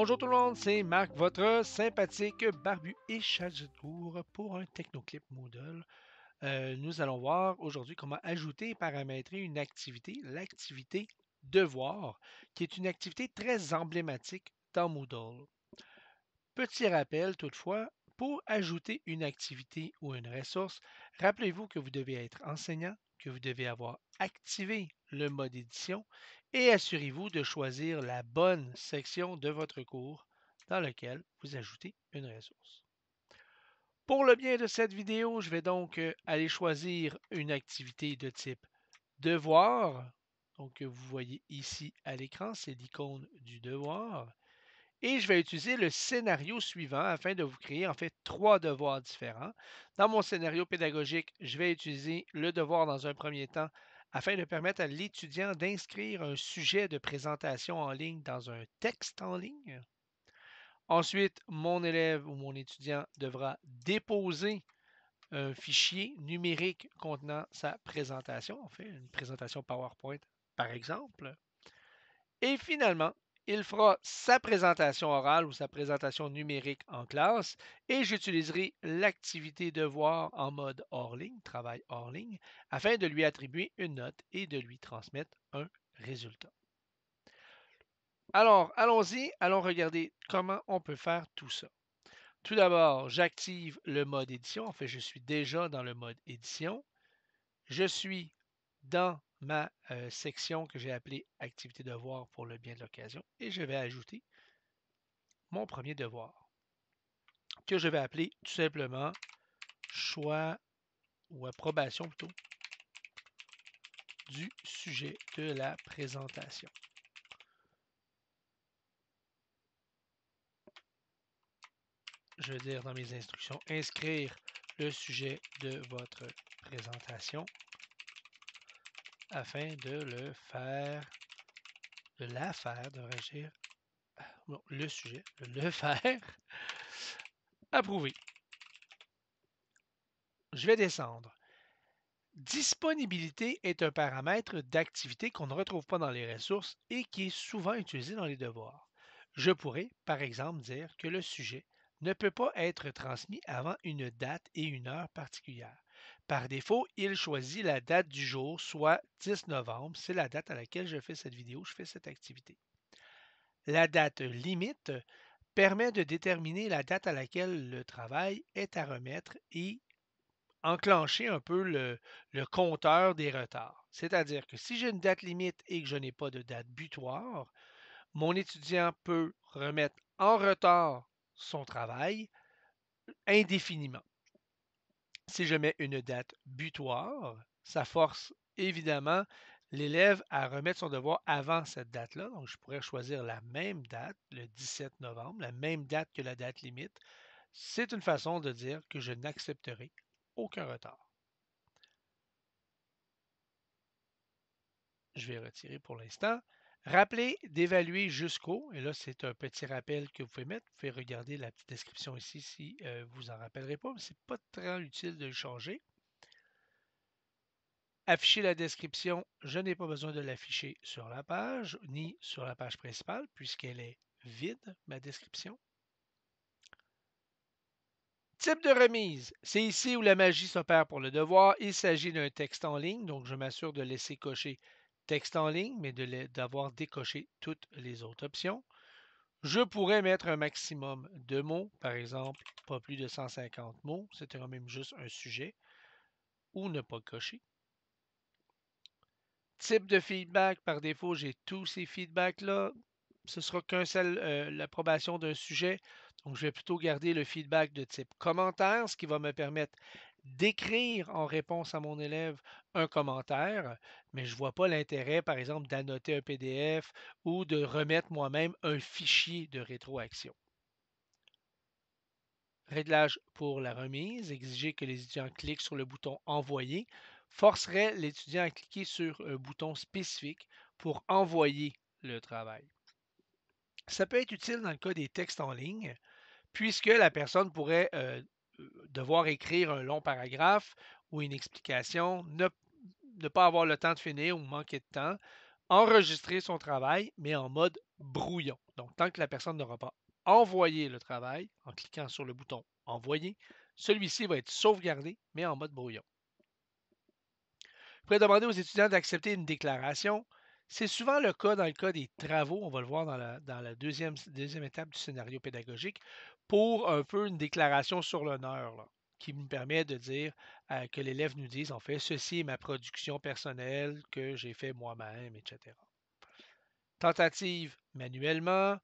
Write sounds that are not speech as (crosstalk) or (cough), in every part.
Bonjour tout le monde, c'est Marc, votre sympathique barbu et chat de pour un technoclip Moodle. Euh, nous allons voir aujourd'hui comment ajouter et paramétrer une activité, l'activité devoir, qui est une activité très emblématique dans Moodle. Petit rappel toutefois, pour ajouter une activité ou une ressource, rappelez-vous que vous devez être enseignant, que vous devez avoir activé le mode édition et assurez-vous de choisir la bonne section de votre cours dans laquelle vous ajoutez une ressource. Pour le bien de cette vidéo, je vais donc euh, aller choisir une activité de type devoir, donc vous voyez ici à l'écran, c'est l'icône du devoir et je vais utiliser le scénario suivant afin de vous créer en fait trois devoirs différents. Dans mon scénario pédagogique, je vais utiliser le devoir dans un premier temps afin de permettre à l'étudiant d'inscrire un sujet de présentation en ligne dans un texte en ligne. Ensuite, mon élève ou mon étudiant devra déposer un fichier numérique contenant sa présentation, en fait, une présentation PowerPoint par exemple. Et finalement, il fera sa présentation orale ou sa présentation numérique en classe et j'utiliserai l'activité de voir en mode hors ligne, travail hors ligne, afin de lui attribuer une note et de lui transmettre un résultat. Alors, allons-y, allons regarder comment on peut faire tout ça. Tout d'abord, j'active le mode édition. En fait, je suis déjà dans le mode édition. Je suis dans ma euh, section que j'ai appelée activité devoir pour le bien de l'occasion et je vais ajouter mon premier devoir que je vais appeler tout simplement choix ou approbation plutôt du sujet de la présentation. Je vais dire dans mes instructions inscrire le sujet de votre présentation afin de le faire, de la faire, de réagir, le sujet, le (laughs) faire approuver. Je vais descendre. Disponibilité est un paramètre d'activité qu'on ne retrouve pas dans les ressources et qui est souvent utilisé dans les devoirs. Je pourrais, par exemple, dire que le sujet ne peut pas être transmis avant une date et une heure particulière. Par défaut, il choisit la date du jour, soit 10 novembre. C'est la date à laquelle je fais cette vidéo, je fais cette activité. La date limite permet de déterminer la date à laquelle le travail est à remettre et enclencher un peu le, compteur des retards. C'est-à-dire que si j'ai une date limite et que je n'ai pas de date butoir, mon étudiant peut remettre en retard son travail indéfiniment si je mets une date butoir, ça force évidemment l'élève à remettre son devoir avant cette date-là. Donc, je pourrais choisir la même date, le 17 novembre, la même date que la date limite. C'est une façon de dire que je n'accepterai aucun retard. Je vais retirer pour l'instant. Rappelez d'évaluer jusqu'au, et là c'est un petit rappel que vous pouvez mettre, vous pouvez regarder la petite description ici si euh, vous en rappellerez pas, mais ce n'est pas très utile de le changer. Afficher la description, je n'ai pas besoin de l'afficher sur la page, ni sur la page principale, puisqu'elle est vide, ma description. Type de remise. C'est ici où la magie s'opère pour le devoir. Il s'agit d'un texte en ligne, donc je m'assure de laisser cocher texte en ligne, mais d'avoir décoché toutes les autres options. Je pourrais mettre un maximum de mots, par exemple, pas plus de 150 mots, c'était quand même juste un sujet, ou ne pas cocher. Type de feedback, par défaut, j'ai tous ces feedbacks-là. Ce sera qu'un seul, euh, l'approbation d'un sujet. Donc, je vais plutôt garder le feedback de type commentaire, ce qui va me permettre d'écrire en réponse à mon élève un commentaire, mais je ne vois pas l'intérêt, par exemple, d'annoter un PDF ou de remettre moi-même un fichier de rétroaction. Réglage pour la remise, exiger que les étudiants cliquent sur le bouton Envoyer forcerait l'étudiant à cliquer sur un bouton spécifique pour envoyer le travail. Ça peut être utile dans le cas des textes en ligne, puisque la personne pourrait euh, euh, devoir écrire un long paragraphe ou une explication, ne, pas avoir le temps de finir ou manquer de temps, enregistrer son travail, mais en mode brouillon. Donc, tant que la personne n'aura pas envoyé le travail, en cliquant sur le bouton Envoyer, celui-ci va être sauvegardé, mais en mode brouillon. Vous pouvez demander aux étudiants d'accepter une déclaration. C'est souvent le cas dans le cas des travaux, on va le voir dans la, deuxième étape du scénario pédagogique pour un peu une déclaration sur l'honneur qui me permet de dire euh, que l'élève nous dise en fait ceci est ma production personnelle que j'ai fait moi-même, etc. Tentative manuellement,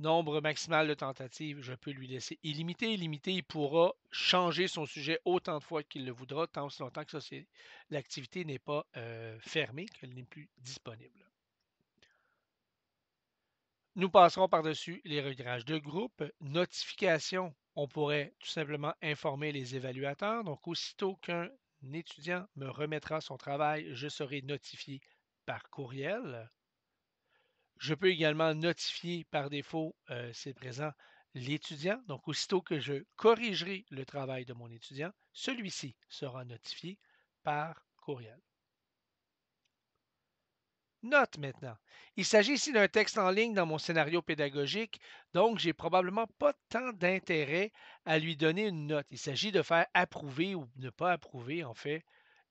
nombre maximal de tentatives, je peux lui laisser illimité. Illimité, il pourra changer son sujet autant de fois qu'il le voudra, tant longtemps que l'activité n'est pas euh, fermée, qu'elle n'est plus disponible. Nous passerons par-dessus les réglages de groupe. Notification, on pourrait tout simplement informer les évaluateurs. Donc, aussitôt qu'un étudiant me remettra son travail, je serai notifié par courriel. Je peux également notifier par défaut, c'est euh, présent, l'étudiant. Donc, aussitôt que je corrigerai le travail de mon étudiant, celui-ci sera notifié par courriel. Note maintenant. Il s'agit ici d'un texte en ligne dans mon scénario pédagogique, donc j'ai probablement pas tant d'intérêt à lui donner une note. Il s'agit de faire approuver ou ne pas approuver, en fait.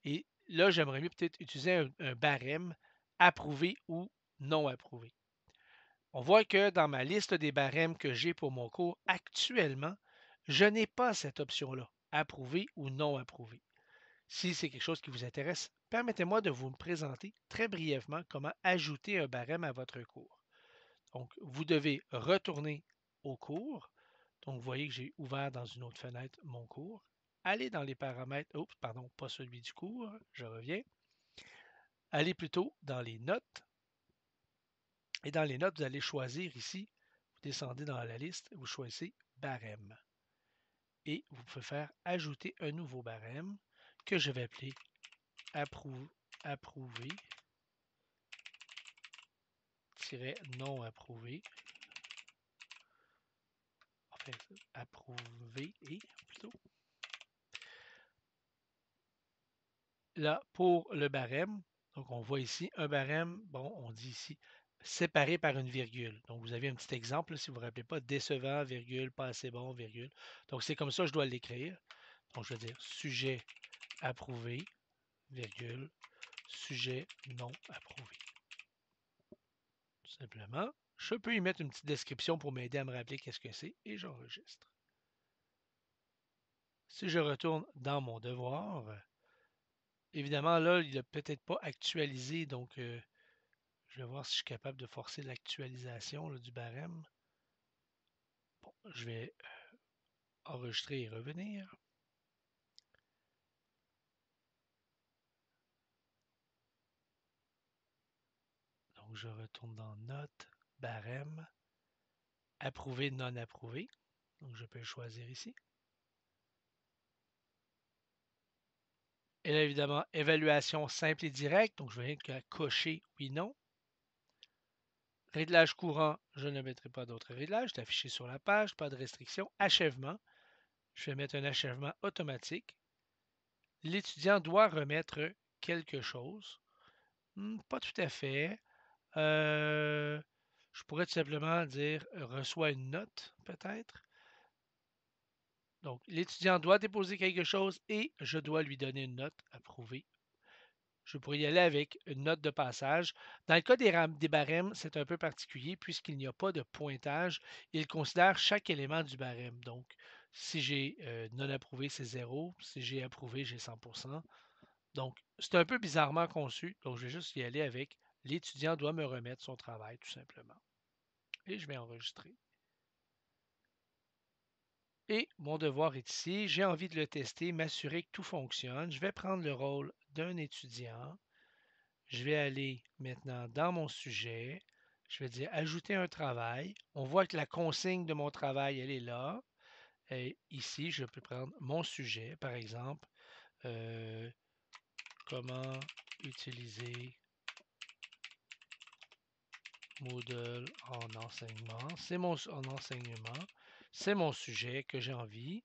Et là, j'aimerais mieux peut-être utiliser un, barème approuver ou non approuver. On voit que dans ma liste des barèmes que j'ai pour mon cours actuellement, je n'ai pas cette option-là, approuver ou non approuver. Si c'est quelque chose qui vous intéresse, permettez-moi de vous présenter très brièvement comment ajouter un barème à votre cours. Donc, vous devez retourner au cours. Donc, vous voyez que j'ai ouvert dans une autre fenêtre mon cours. Allez dans les paramètres, oups, pardon, pas celui du cours, je reviens. Allez plutôt dans les notes. Et dans les notes, vous allez choisir ici, vous descendez dans la liste, vous choisissez barème. Et vous pouvez faire ajouter un nouveau barème que je vais appeler approuvé, tiré non approuvé. Enfin, approuvé et plutôt. Là, pour le barème, donc on voit ici un barème, bon, on dit ici séparé par une virgule. Donc, vous avez un petit exemple, si vous ne vous rappelez pas, décevant, virgule, pas assez bon, virgule. Donc, c'est comme ça que je dois l'écrire. Donc, je vais dire sujet approuvé, virgule, sujet non approuvé. Tout simplement, je peux y mettre une petite description pour m'aider à me rappeler qu'est-ce que c'est et j'enregistre. Si je retourne dans mon devoir, évidemment là, il n'a peut-être pas actualisé, donc euh, je vais voir si je suis capable de forcer l'actualisation du barème. Bon, je vais enregistrer et revenir. je retourne dans Notes, Barème, Approuvé, non approuvé. Donc, je peux choisir ici. Et là, évidemment, évaluation simple et directe. Donc, je vais rien cocher oui, non. Réglage courant, je ne mettrai pas d'autres réglages. C'est affiché sur la page, pas de restriction. Achèvement, je vais mettre un achèvement automatique. L'étudiant doit remettre quelque chose. Hmm, pas tout à fait. Euh, je pourrais tout simplement dire euh, reçoit une note, peut-être. Donc, l'étudiant doit déposer quelque chose et je dois lui donner une note approuvée. Je pourrais y aller avec une note de passage. Dans le cas des, barèmes, c'est un peu particulier puisqu'il n'y a pas de pointage. Il considère chaque élément du barème. Donc, si j'ai euh, non approuvé, c'est zéro. Si j'ai approuvé, j'ai 100 Donc, c'est un peu bizarrement conçu. Donc, je vais juste y aller avec L'étudiant doit me remettre son travail, tout simplement. Et je vais enregistrer. Et mon devoir est ici. J'ai envie de le tester, m'assurer que tout fonctionne. Je vais prendre le rôle d'un étudiant. Je vais aller maintenant dans mon sujet. Je vais dire ajouter un travail. On voit que la consigne de mon travail, elle est là. Et ici, je peux prendre mon sujet, par exemple. Euh, comment utiliser Moodle en enseignement. C'est mon en enseignement. C'est mon sujet que j'ai envie.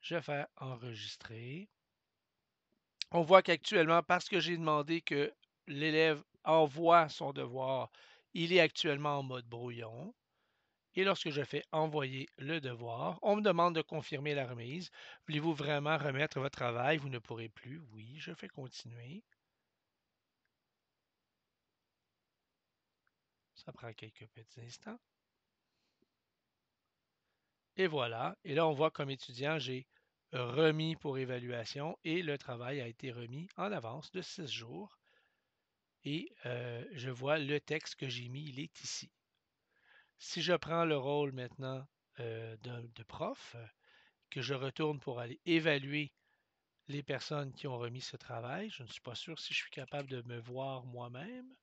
Je fais enregistrer. On voit qu'actuellement, parce que j'ai demandé que l'élève envoie son devoir, il est actuellement en mode brouillon. Et lorsque je fais envoyer le devoir, on me demande de confirmer la remise. Voulez-vous vraiment remettre votre travail? Vous ne pourrez plus. Oui, je fais continuer. Ça prend quelques petits instants. Et voilà. Et là, on voit comme étudiant, j'ai remis pour évaluation et le travail a été remis en avance de six jours. Et euh, je vois le texte que j'ai mis, il est ici. Si je prends le rôle maintenant euh, de, prof, que je retourne pour aller évaluer les personnes qui ont remis ce travail, je ne suis pas sûr si je suis capable de me voir moi-même.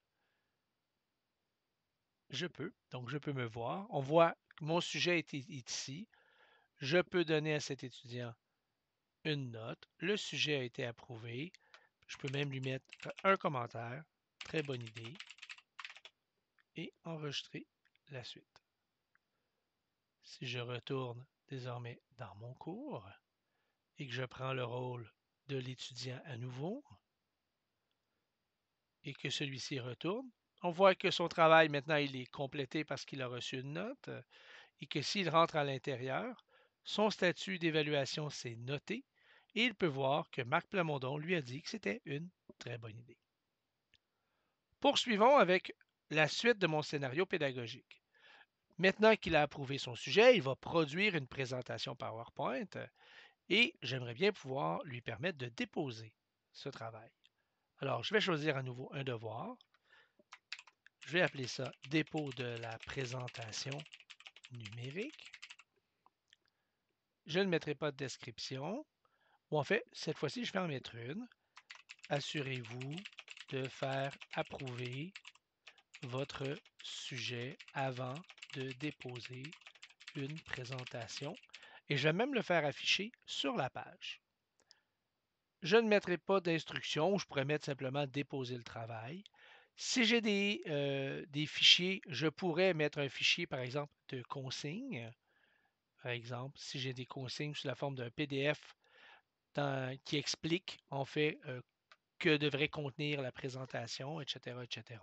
Je peux. Donc, je peux me voir. On voit que mon sujet est, ici. Je peux donner à cet étudiant une note. Le sujet a été approuvé. Je peux même lui mettre euh, un commentaire. Très bonne idée. Et enregistrer la suite. Si je retourne désormais dans mon cours et que je prends le rôle de l'étudiant à nouveau et que celui-ci retourne, on voit que son travail, maintenant, il est complété parce qu'il a reçu une note euh, et que s'il rentre à l'intérieur, son statut d'évaluation s'est noté et il peut voir que Marc Plamondon lui a dit que c'était une très bonne idée. Poursuivons avec la suite de mon scénario pédagogique. Maintenant qu'il a approuvé son sujet, il va produire une présentation PowerPoint euh, et j'aimerais bien pouvoir lui permettre de déposer ce travail. Alors, je vais choisir à nouveau un devoir je vais appeler ça dépôt de la présentation numérique. Je ne mettrai pas de description. Ou en fait, cette fois-ci, je vais en mettre une. Assurez-vous de faire approuver votre sujet avant de déposer une présentation. Et je vais même le faire afficher sur la page. Je ne mettrai pas d'instruction, je pourrais mettre simplement déposer le travail. Si j'ai euh, des, fichiers, je pourrais mettre un fichier, par exemple, de consigne. Par exemple, si j'ai des consignes sous la forme d'un PDF qui explique, en fait, euh, que devrait contenir la présentation, etc., etc.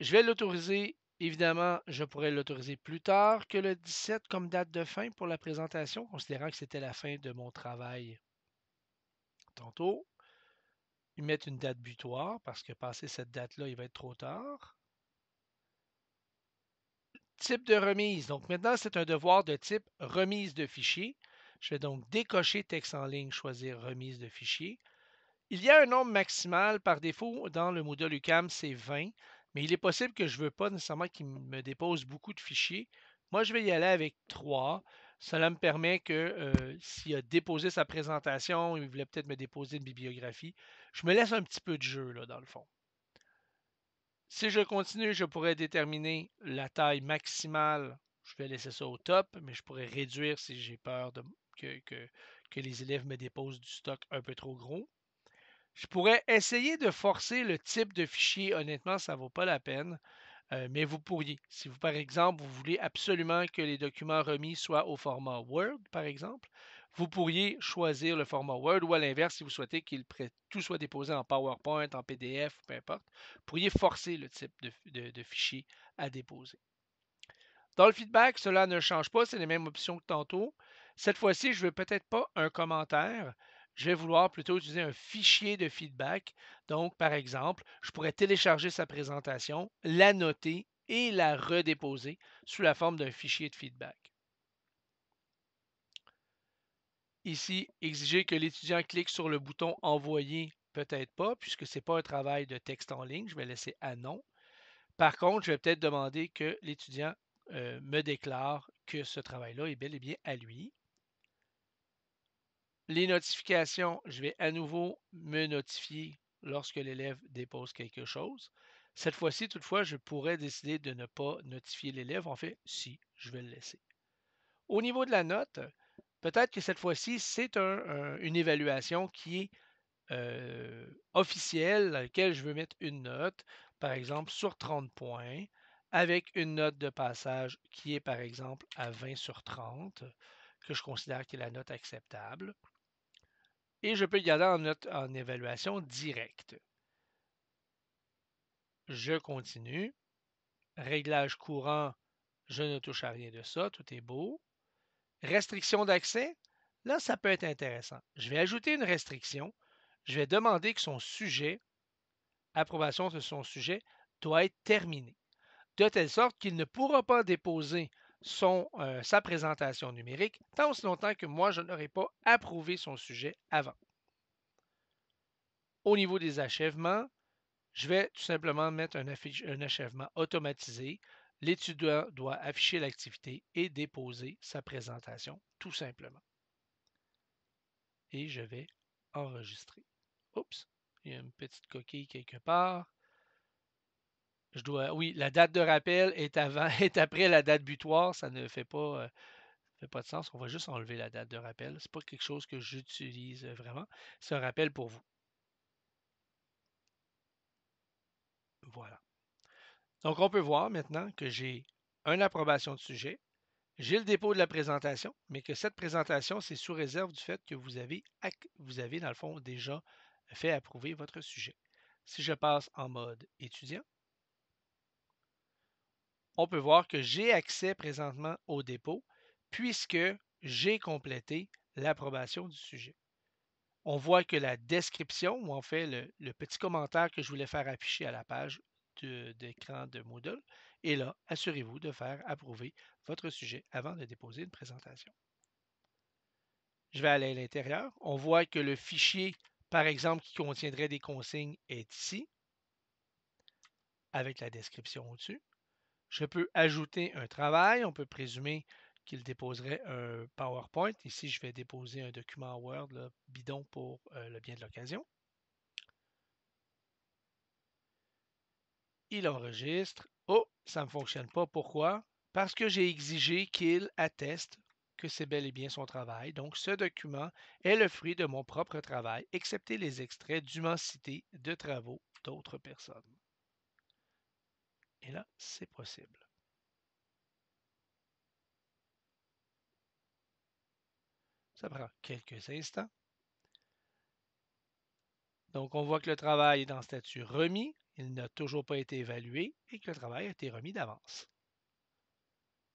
Je vais l'autoriser, évidemment, je pourrais l'autoriser plus tard que le 17 comme date de fin pour la présentation, considérant que c'était la fin de mon travail tantôt mettre une date butoir parce que passer cette date-là, il va être trop tard. Type de remise. Donc maintenant, c'est un devoir de type remise de fichiers. Je vais donc décocher texte en ligne, choisir remise de fichiers. Il y a un nombre maximal par défaut dans le Moodle UCAM, c'est 20, mais il est possible que je ne veux pas nécessairement qu'il me dépose beaucoup de fichiers. Moi, je vais y aller avec 3. Cela me permet que euh, s'il a déposé sa présentation, il voulait peut-être me déposer une bibliographie, je me laisse un petit peu de jeu, là, dans le fond. Si je continue, je pourrais déterminer la taille maximale. Je vais laisser ça au top, mais je pourrais réduire si j'ai peur que, les élèves me déposent du stock un peu trop gros. Je pourrais essayer de forcer le type de fichier. Honnêtement, ça ne vaut pas la peine, euh, mais vous pourriez. Si vous, par exemple, vous voulez absolument que les documents remis soient au format Word, par exemple, vous pourriez choisir le format Word ou à l'inverse, si vous souhaitez qu'il tout soit déposé en PowerPoint, en PDF, peu importe, vous pourriez forcer le type de, fichier à déposer. Dans le feedback, cela ne change pas, c'est les mêmes options que tantôt. Cette fois-ci, je ne veux peut-être pas un commentaire, je vais vouloir plutôt utiliser un fichier de feedback. Donc, par exemple, je pourrais télécharger sa présentation, la noter et la redéposer sous la forme d'un fichier de feedback. Ici, exiger que l'étudiant clique sur le bouton Envoyer, peut-être pas, puisque ce n'est pas un travail de texte en ligne. Je vais laisser à non. Par contre, je vais peut-être demander que l'étudiant euh, me déclare que ce travail-là est bel et bien à lui. Les notifications, je vais à nouveau me notifier lorsque l'élève dépose quelque chose. Cette fois-ci, toutefois, je pourrais décider de ne pas notifier l'élève. En fait, si, je vais le laisser. Au niveau de la note, Peut-être que cette fois-ci, c'est une évaluation qui est euh, officielle, à laquelle je veux mettre une note, par exemple sur 30 points, avec une note de passage qui est par exemple à 20 sur 30, que je considère qui est la note acceptable. Et je peux le garder en, note, en évaluation directe. Je continue. Réglage courant, je ne touche à rien de ça, tout est beau. Restriction d'accès, là, ça peut être intéressant. Je vais ajouter une restriction. Je vais demander que son sujet, approbation de son sujet, doit être terminé, de telle sorte qu'il ne pourra pas déposer euh, sa présentation numérique tant aussi longtemps que moi, je n'aurai pas approuvé son sujet avant. Au niveau des achèvements, je vais tout simplement mettre un achèvement automatisé. L'étudiant doit afficher l'activité et déposer sa présentation, tout simplement. Et je vais enregistrer. Oups, il y a une petite coquille quelque part. Je dois, oui, la date de rappel est, avant, (laughs) est après la date butoir. Ça ne fait pas, euh, fait pas de sens. On va juste enlever la date de rappel. Ce n'est pas quelque chose que j'utilise vraiment. C'est un rappel pour vous. Voilà. Donc, on peut voir maintenant que j'ai une approbation de sujet, j'ai le dépôt de la présentation, mais que cette présentation, c'est sous réserve du fait que vous avez, vous avez, dans le fond, déjà fait approuver votre sujet. Si je passe en mode étudiant, on peut voir que j'ai accès présentement au dépôt puisque j'ai complété l'approbation du sujet. On voit que la description, ou en fait le petit commentaire que je voulais faire afficher à la page, d'écran de, Moodle. Et là, assurez-vous de faire approuver votre sujet avant de déposer une présentation. Je vais aller à l'intérieur. On voit que le fichier, par exemple, qui contiendrait des consignes est ici, avec la description au-dessus. Je peux ajouter un travail. On peut présumer qu'il déposerait un PowerPoint. Ici, je vais déposer un document Word bidon pour euh, le bien de l'occasion. il enregistre. Oh, ça ne fonctionne pas. Pourquoi? Parce que j'ai exigé qu'il atteste que c'est bel et bien son travail. Donc, ce document est le fruit de mon propre travail, excepté les extraits dûment de travaux d'autres personnes. Et là, c'est possible. Ça prend quelques instants. Donc, on voit que le travail est dans statut remis il n'a toujours pas été évalué et que le travail a été remis d'avance.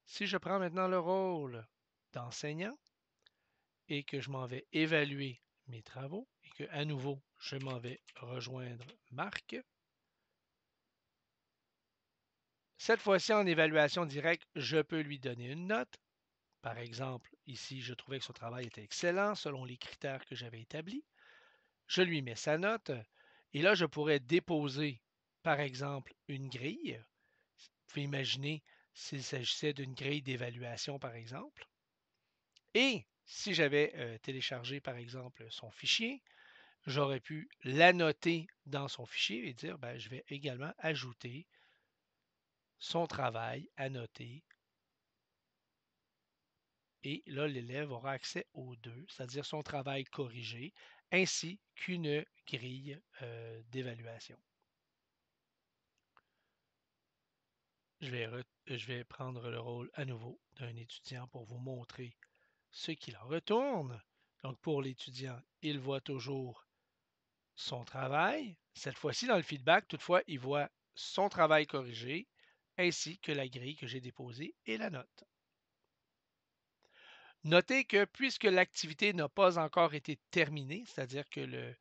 Si je prends maintenant le rôle d'enseignant et que je m'en vais évaluer mes travaux et que à nouveau je m'en vais rejoindre Marc. Cette fois-ci en évaluation directe, je peux lui donner une note. Par exemple, ici, je trouvais que son travail était excellent selon les critères que j'avais établis. Je lui mets sa note et là, je pourrais déposer par exemple une grille. Vous pouvez imaginer s'il s'agissait d'une grille d'évaluation, par exemple. Et si j'avais euh, téléchargé, par exemple, son fichier, j'aurais pu l'annoter dans son fichier et dire, ben, je vais également ajouter son travail annoté. Et là, l'élève aura accès aux deux, c'est-à-dire son travail corrigé, ainsi qu'une grille euh, d'évaluation. je vais, prendre le rôle à nouveau d'un étudiant pour vous montrer ce qu'il en retourne. Donc, pour l'étudiant, il voit toujours son travail. Cette fois-ci, dans le feedback, toutefois, il voit son travail corrigé ainsi que la grille que j'ai déposée et la note. Notez que puisque l'activité n'a pas encore été terminée, c'est-à-dire que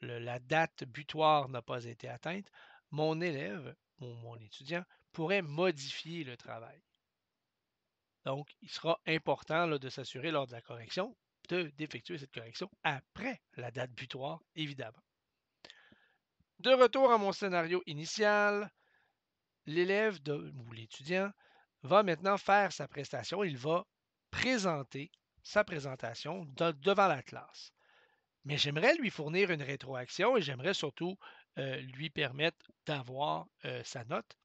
la date butoir n'a pas été atteinte, mon élève, ou mon étudiant, pourrait modifier le travail. Donc, il sera important de s'assurer lors de la correction d'effectuer cette correction après la date butoir, évidemment. De retour à mon scénario initial, l'élève ou l'étudiant va maintenant faire sa prestation. Il va présenter sa présentation devant la classe. Mais j'aimerais lui fournir une rétroaction et j'aimerais surtout euh, lui permettre d'avoir euh, sa note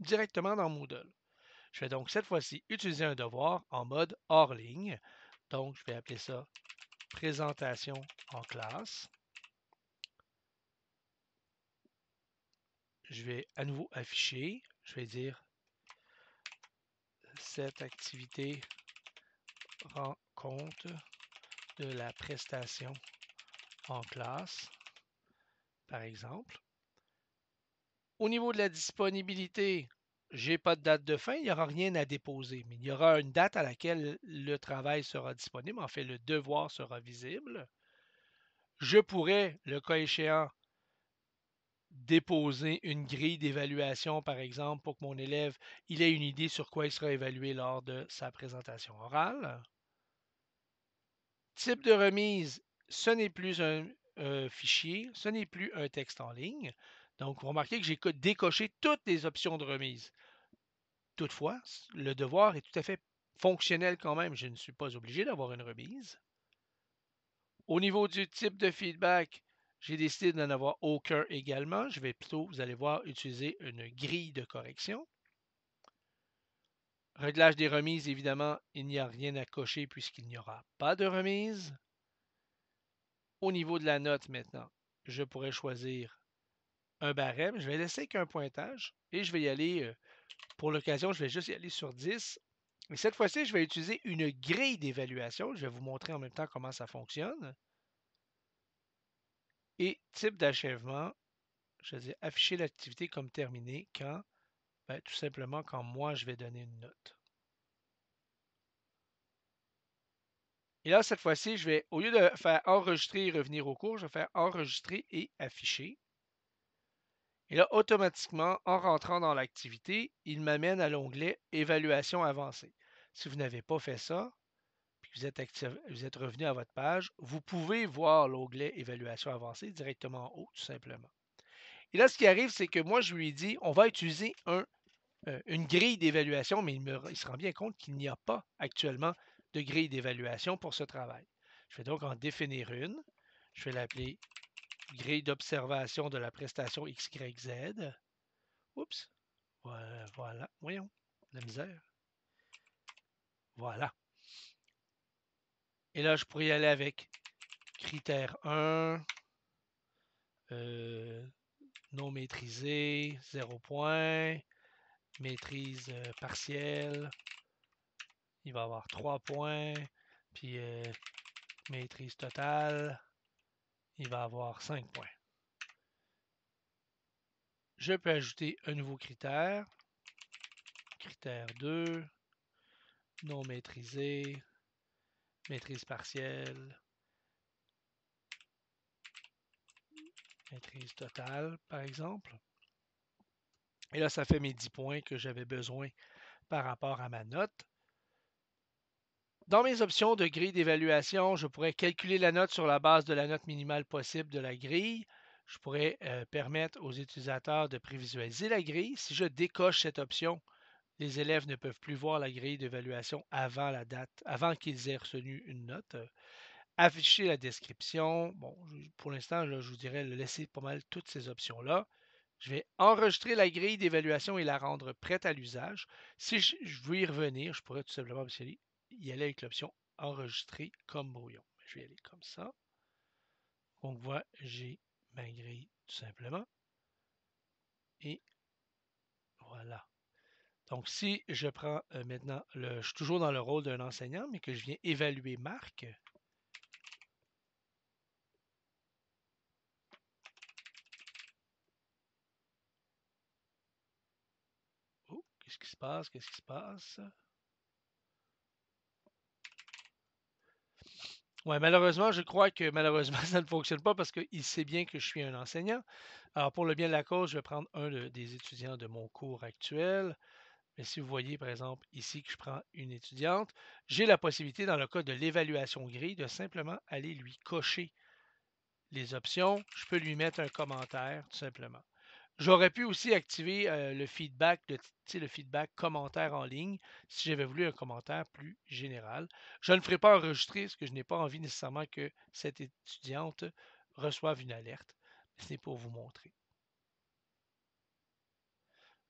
directement dans Moodle. Je vais donc cette fois-ci utiliser un devoir en mode hors ligne. Donc, je vais appeler ça présentation en classe. Je vais à nouveau afficher. Je vais dire cette activité rend compte de la prestation en classe, par exemple. Au niveau de la disponibilité, j'ai pas de date de fin, il n'y aura rien à déposer, mais il y aura une date à laquelle le travail sera disponible, en fait, le devoir sera visible. Je pourrais, le cas échéant, déposer une grille d'évaluation, par exemple, pour que mon élève il ait une idée sur quoi il sera évalué lors de sa présentation orale. Type de remise, ce n'est plus un euh, fichier, ce n'est plus un texte en ligne, donc, vous remarquez que j'ai décoché toutes les options de remise. Toutefois, le devoir est tout à fait fonctionnel quand même. Je ne suis pas obligé d'avoir une remise. Au niveau du type de feedback, j'ai décidé d'en avoir aucun également. Je vais plutôt, vous allez voir, utiliser une grille de correction. Réglage des remises, évidemment, il n'y a rien à cocher puisqu'il n'y aura pas de remise. Au niveau de la note maintenant, je pourrais choisir un barème. Je vais laisser qu'un pointage et je vais y aller, euh, pour l'occasion, je vais juste y aller sur 10. et cette fois-ci, je vais utiliser une grille d'évaluation. Je vais vous montrer en même temps comment ça fonctionne. Et type d'achèvement, je vais afficher l'activité comme terminée quand, ben, tout simplement quand moi, je vais donner une note. Et là, cette fois-ci, je vais, au lieu de faire enregistrer et revenir au cours, je vais faire enregistrer et afficher. Et là, automatiquement, en rentrant dans l'activité, il m'amène à l'onglet Évaluation avancée. Si vous n'avez pas fait ça, puis vous êtes, vous êtes revenu à votre page, vous pouvez voir l'onglet Évaluation avancée directement en haut, tout simplement. Et là, ce qui arrive, c'est que moi, je lui dis, on va utiliser euh, une grille d'évaluation, mais il, il se rend bien compte qu'il n'y a pas actuellement de grille d'évaluation pour ce travail. Je vais donc en définir une. Je vais l'appeler grille d'observation de la prestation XYZ. Oups. Voilà, Voyons, la misère. Voilà. Et là, je pourrais y aller avec critère 1, euh, non maîtrisé, 0 point. maîtrise euh, partielle, il va avoir 3 points, puis euh, maîtrise totale, il va avoir 5 points. Je peux ajouter un nouveau critère. Critère 2, non maîtrisé, maîtrise partielle, maîtrise totale, par exemple. Et là, ça fait mes 10 points que j'avais besoin par rapport à ma note. Dans mes options de grille d'évaluation, je pourrais calculer la note sur la base de la note minimale possible de la grille. Je pourrais euh, permettre aux utilisateurs de prévisualiser la grille. Si je décoche cette option, les élèves ne peuvent plus voir la grille d'évaluation avant la date, avant qu'ils aient reçu une note. Afficher la description. Bon, pour l'instant, je vous dirais laisser pas mal toutes ces options-là. Je vais enregistrer la grille d'évaluation et la rendre prête à l'usage. Si je veux y revenir, je pourrais tout simplement optionner y aller avec l'option enregistrer comme brouillon. Ben, je vais y aller comme ça. On voit, j'ai ma grille tout simplement. Et voilà. Donc, si je prends euh, maintenant, le, je suis toujours dans le rôle d'un enseignant, mais que je viens évaluer Marc, oh, Qu'est-ce qui se passe? Qu'est-ce qui se passe? malheureusement, je crois que malheureusement, (laughs) ça ne fonctionne pas parce qu'il sait bien que je suis un enseignant. Alors, pour le bien de la cause, je vais prendre un des étudiants de mon cours actuel. Mais si vous voyez, par exemple, ici que je prends une étudiante, j'ai la possibilité, dans le cas de l'évaluation gris de simplement aller lui cocher les options. Je peux lui mettre un commentaire, tout simplement. J'aurais pu aussi activer le feedback, le, le feedback commentaire en ligne si j'avais voulu un commentaire plus général. Je ne ferai pas enregistrer parce que je n'ai pas envie nécessairement que cette étudiante reçoive une alerte. C'est pour vous montrer.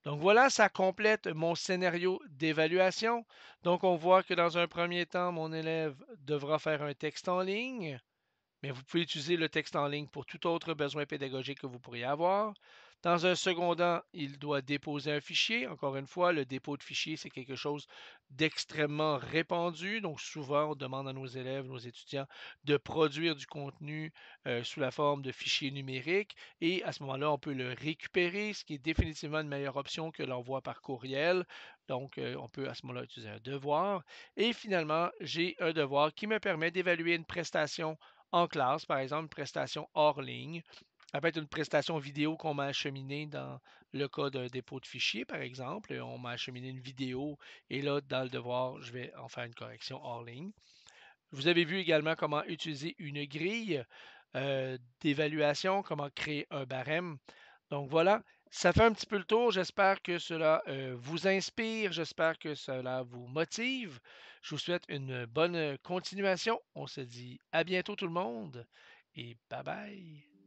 Donc voilà, ça complète mon scénario d'évaluation. Donc on voit que dans un premier temps, mon élève devra faire un texte en ligne, mais vous pouvez utiliser le texte en ligne pour tout autre besoin pédagogique que vous pourriez avoir. Dans un second temps, il doit déposer un fichier. Encore une fois, le dépôt de fichier, c'est quelque chose d'extrêmement répandu. Donc souvent, on demande à nos élèves, nos étudiants, de produire du contenu euh, sous la forme de fichiers numériques. Et à ce moment-là, on peut le récupérer, ce qui est définitivement une meilleure option que l'envoi par courriel. Donc, euh, on peut à ce moment-là utiliser un devoir. Et finalement, j'ai un devoir qui me permet d'évaluer une prestation en classe, par exemple, une prestation hors ligne. Ça peut être une prestation vidéo qu'on m'a acheminée dans le cas d'un dépôt de fichiers, par exemple. On m'a acheminé une vidéo et là, dans le devoir, je vais en faire une correction hors ligne. Vous avez vu également comment utiliser une grille euh, d'évaluation, comment créer un barème. Donc voilà, ça fait un petit peu le tour. J'espère que cela euh, vous inspire, j'espère que cela vous motive. Je vous souhaite une bonne continuation. On se dit à bientôt tout le monde et bye bye.